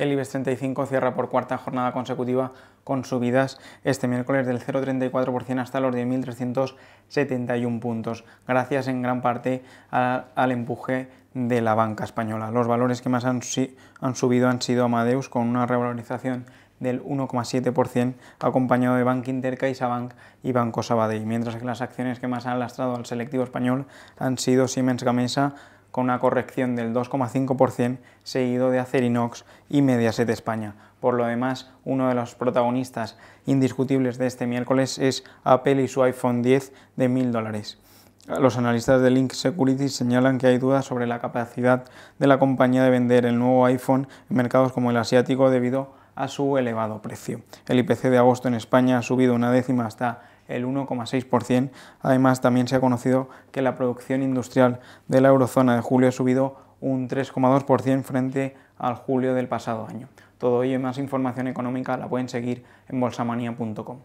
El IBEX 35 cierra por cuarta jornada consecutiva con subidas este miércoles del 0,34% hasta los 10.371 puntos, gracias en gran parte al empuje de la banca española. Los valores que más han, subido han sido Amadeus con una revalorización del 1,7% acompañado de Bank Inter, CaixaBank y Banco Sabadell, mientras que las acciones que más han lastrado al selectivo español han sido Siemens Gamesa, con una corrección del 2,5% seguido de Acerinox y Mediaset España. Por lo demás, uno de los protagonistas indiscutibles de este miércoles es Apple y su iPhone 10 de 1000 dólares. Los analistas de Link Security señalan que hay dudas sobre la capacidad de la compañía de vender el nuevo iPhone en mercados como el asiático debido a su elevado precio. El IPC de agosto en España ha subido una décima hasta el 1,6%. Además, también se ha conocido que la producción industrial de la eurozona de julio ha subido un 3,2% frente al julio del pasado año. Todo ello y más información económica la pueden seguir en bolsamanía.com.